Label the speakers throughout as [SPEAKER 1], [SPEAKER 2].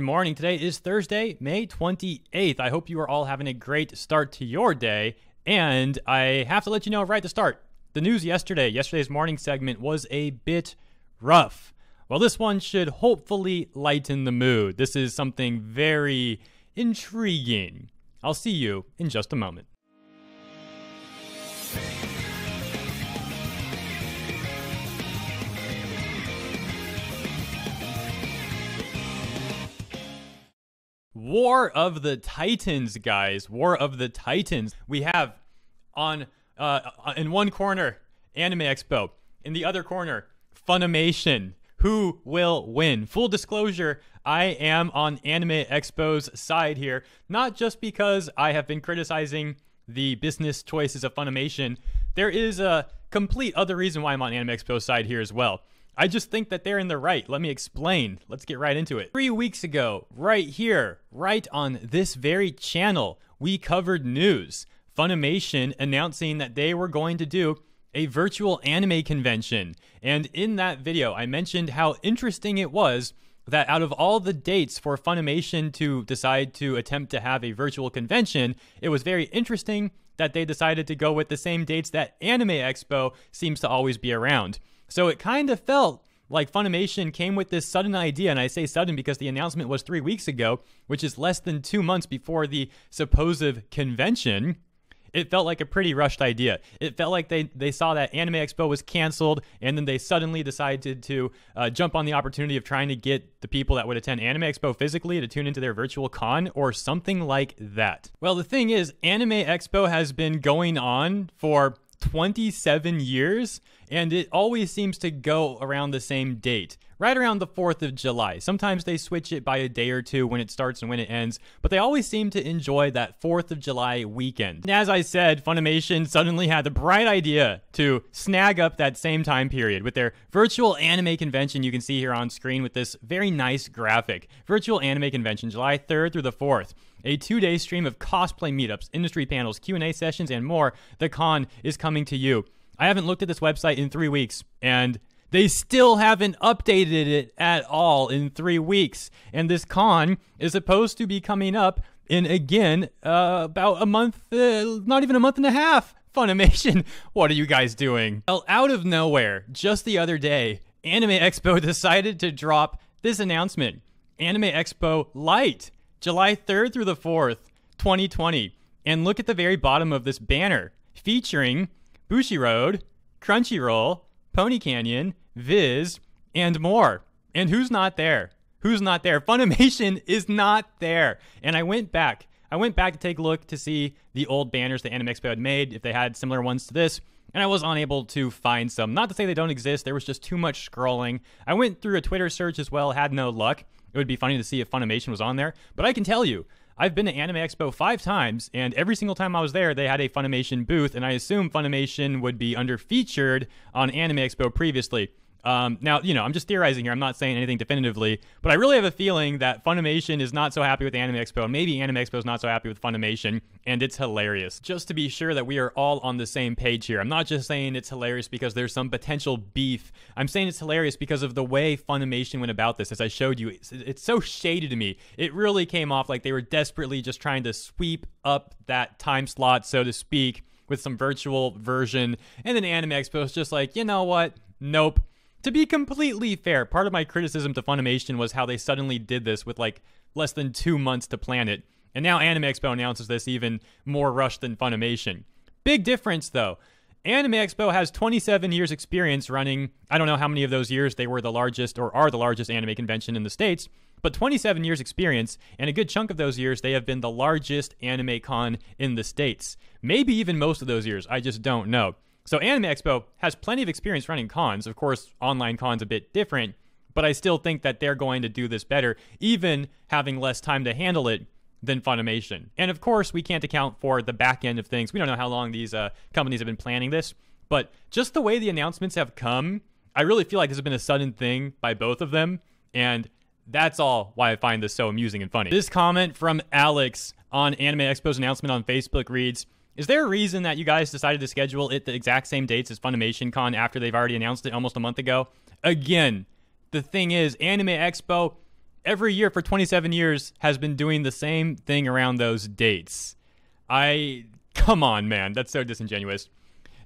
[SPEAKER 1] Good morning. Today is Thursday, May 28th. I hope you are all having a great start to your day. And I have to let you know right to start the news yesterday, yesterday's morning segment was a bit rough. Well, this one should hopefully lighten the mood. This is something very intriguing. I'll see you in just a moment. War of the Titans, guys. War of the Titans. We have on uh, uh, in one corner Anime Expo, in the other corner Funimation. Who will win? Full disclosure, I am on Anime Expo's side here, not just because I have been criticizing the business choices of Funimation. There is a complete other reason why I'm on Anime Expo's side here as well. I just think that they're in the right. Let me explain. Let's get right into it. Three weeks ago, right here, right on this very channel, we covered news. Funimation announcing that they were going to do a virtual anime convention. And in that video, I mentioned how interesting it was that out of all the dates for Funimation to decide to attempt to have a virtual convention, it was very interesting that they decided to go with the same dates that Anime Expo seems to always be around. So it kind of felt like Funimation came with this sudden idea, and I say sudden because the announcement was three weeks ago, which is less than two months before the supposed convention. It felt like a pretty rushed idea. It felt like they, they saw that Anime Expo was canceled, and then they suddenly decided to uh, jump on the opportunity of trying to get the people that would attend Anime Expo physically to tune into their virtual con or something like that. Well, the thing is, Anime Expo has been going on for 27 years, and it always seems to go around the same date right around the 4th of July. Sometimes they switch it by a day or two when it starts and when it ends, but they always seem to enjoy that 4th of July weekend. And as I said, Funimation suddenly had the bright idea to snag up that same time period with their virtual anime convention you can see here on screen with this very nice graphic. Virtual anime convention July 3rd through the 4th a two-day stream of cosplay meetups, industry panels, Q&A sessions, and more. The con is coming to you. I haven't looked at this website in three weeks, and they still haven't updated it at all in three weeks. And this con is supposed to be coming up in again uh, about a month, uh, not even a month and a half. Funimation, what are you guys doing? Well, out of nowhere, just the other day, Anime Expo decided to drop this announcement Anime Expo Light, July 3rd through the 4th, 2020. And look at the very bottom of this banner featuring Bushiroad, Crunchyroll, Pony Canyon, Viz, and more. And who's not there? Who's not there? Funimation is not there. And I went back. I went back to take a look to see the old banners that Anime Expo had made, if they had similar ones to this, and I was unable to find some. Not to say they don't exist, there was just too much scrolling. I went through a Twitter search as well, had no luck. It would be funny to see if Funimation was on there, but I can tell you, I've been to Anime Expo five times, and every single time I was there, they had a Funimation booth, and I assume Funimation would be under featured on Anime Expo previously. Um, now, you know, I'm just theorizing here. I'm not saying anything definitively, but I really have a feeling that Funimation is not so happy with Anime Expo, and maybe Anime Expo is not so happy with Funimation, and it's hilarious. Just to be sure that we are all on the same page here, I'm not just saying it's hilarious because there's some potential beef. I'm saying it's hilarious because of the way Funimation went about this. As I showed you, it's, it's so shady to me. It really came off like they were desperately just trying to sweep up that time slot, so to speak. With some virtual version, and then Anime Expo is just like, you know what? Nope to be completely fair, part of my criticism to Funimation was how they suddenly did this with like less than two months to plan it. And now Anime Expo announces this even more rushed than Funimation. Big difference though. Anime Expo has 27 years experience running. I don't know how many of those years they were the largest or are the largest anime convention in the States, but 27 years experience, and a good chunk of those years they have been the largest anime con in the States. Maybe even most of those years, I just don't know. So Anime Expo has plenty of experience running cons. Of course, online cons a bit different, but I still think that they're going to do this better, even having less time to handle it than Funimation. And of course, we can't account for the back end of things. We don't know how long these uh, companies have been planning this, but just the way the announcements have come, I really feel like this has been a sudden thing by both of them, and that's all why I find this so amusing and funny. This comment from Alex on Anime Expo's announcement on Facebook reads. Is there a reason that you guys decided to schedule it the exact same dates as Funimation Con after they've already announced it almost a month ago? Again, the thing is, Anime Expo every year for 27 years has been doing the same thing around those dates. I come on, man, that's so disingenuous.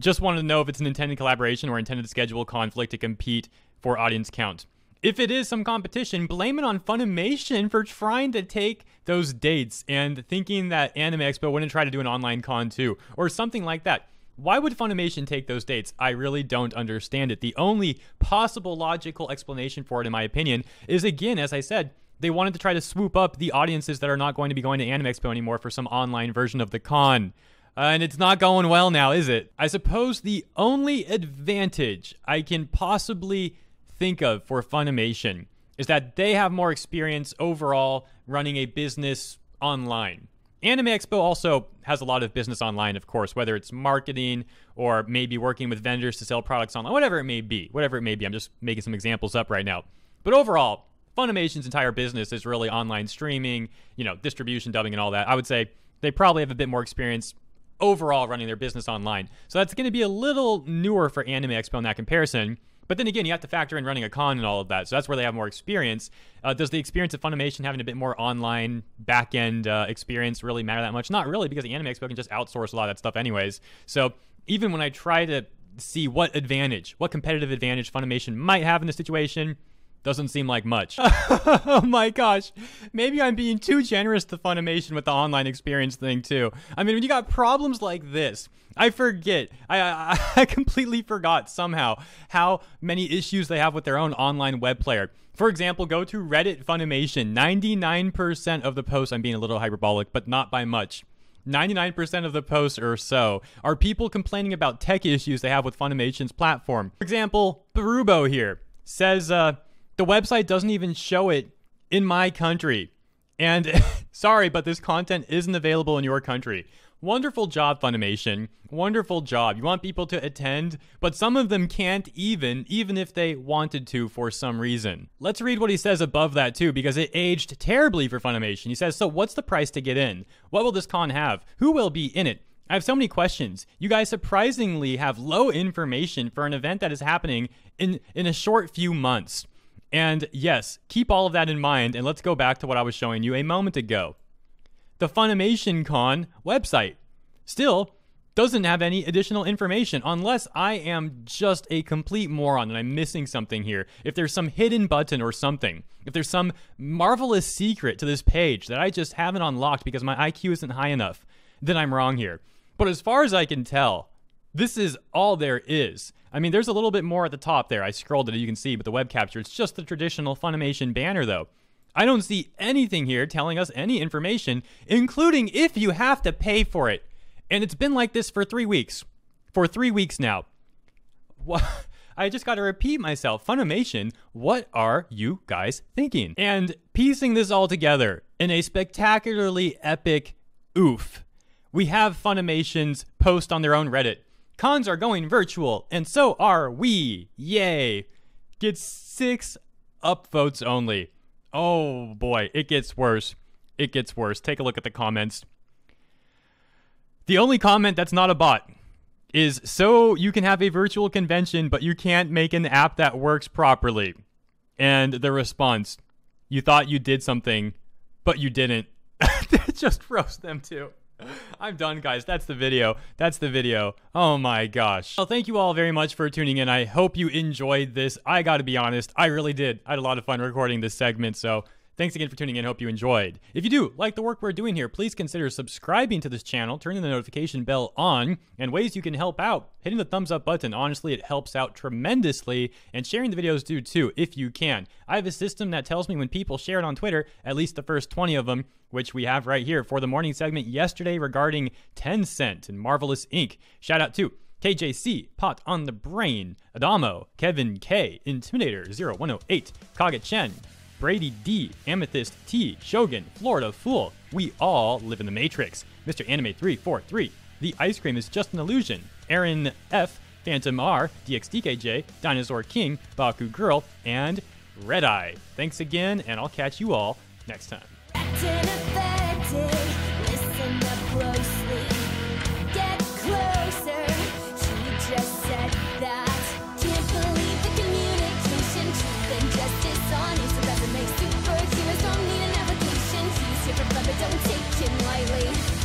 [SPEAKER 1] Just wanted to know if it's an intended collaboration or intended schedule conflict to compete for audience count if it is some competition, blame it on Funimation for trying to take those dates and thinking that Anime Expo wouldn't try to do an online con too, or something like that. Why would Funimation take those dates? I really don't understand it. The only possible logical explanation for it, in my opinion, is again, as I said, they wanted to try to swoop up the audiences that are not going to be going to Anime Expo anymore for some online version of the con. Uh, and it's not going well now, is it? I suppose the only advantage I can possibly think of for Funimation is that they have more experience overall running a business online. Anime Expo also has a lot of business online, of course, whether it's marketing or maybe working with vendors to sell products online, whatever it may be. Whatever it may be. I'm just making some examples up right now. But overall, Funimation's entire business is really online streaming, you know, distribution, dubbing, and all that. I would say they probably have a bit more experience overall running their business online. So that's going to be a little newer for Anime Expo in that comparison. But then again, you have to factor in running a con and all of that. So that's where they have more experience. Uh, does the experience of Funimation having a bit more online back end uh, experience really matter that much? Not really, because the Anime Expo can just outsource a lot of that stuff, anyways. So even when I try to see what advantage, what competitive advantage Funimation might have in this situation, doesn't seem like much. oh my gosh. Maybe I'm being too generous to Funimation with the online experience thing, too. I mean, when you got problems like this, I forget. I, I, I completely forgot somehow how many issues they have with their own online web player. For example, go to Reddit Funimation. 99% of the posts, I'm being a little hyperbolic, but not by much. 99% of the posts or so are people complaining about tech issues they have with Funimation's platform. For example, Barubo here says uh, the website doesn't even show it in my country. And sorry, but this content isn't available in your country. Wonderful job, Funimation. Wonderful job. You want people to attend, but some of them can't even, even if they wanted to for some reason. Let's read what he says above that too, because it aged terribly for Funimation. He says, So what's the price to get in? What will this con have? Who will be in it? I have so many questions. You guys surprisingly have low information for an event that is happening in, in a short few months. And yes, keep all of that in mind, and let's go back to what I was showing you a moment ago the Funimation Con website. Still, doesn't have any additional information unless I am just a complete moron and I'm missing something here. If there's some hidden button or something, if there's some marvelous secret to this page that I just haven't unlocked because my IQ isn't high enough, then I'm wrong here. But as far as I can tell, this is all there is. I mean, there's a little bit more at the top there. I scrolled it, you can see, but the web capture, it's just the traditional Funimation banner, though. I don't see anything here telling us any information, including if you have to pay for it. And it's been like this for three weeks. For three weeks now. What? I just got to repeat myself. Funimation, what are you guys thinking? And piecing this all together in a spectacularly epic oof, we have Funimation's post on their own Reddit. Cons are going virtual, and so are we. Yay. Get six upvotes only. Oh boy, it gets worse. It gets worse. Take a look at the comments. The only comment that's not a bot is so you can have a virtual convention, but you can't make an app that works properly. And the response, you thought you did something, but you didn't. Just roast them too. I'm done, guys. That's the video. That's the video. Oh my gosh. Well, thank you all very much for tuning in. I hope you enjoyed this. I gotta be honest, I really did. I had a lot of fun recording this segment, so Thanks again for tuning in. Hope you enjoyed. If you do like the work we're doing here, please consider subscribing to this channel, turning the notification bell on, and ways you can help out. Hitting the thumbs up button, honestly, it helps out tremendously, and sharing the videos do too, if you can. I have a system that tells me when people share it on Twitter, at least the first 20 of them, which we have right here for the morning segment yesterday regarding Tencent and Marvelous Inc. Shout out to KJC, Pot on the Brain, Adamo, Kevin K, Intimidator 0108, Kaga Chen, Brady D, Amethyst T, Shogun, Florida Fool. We all live in the Matrix. Mr. Anime 343. The ice cream is just an illusion. Aaron F, Phantom R, DXDKJ, Dinosaur King, Baku Girl, and Red Eye. Thanks again, and I'll catch you all next time. but don't take him lightly.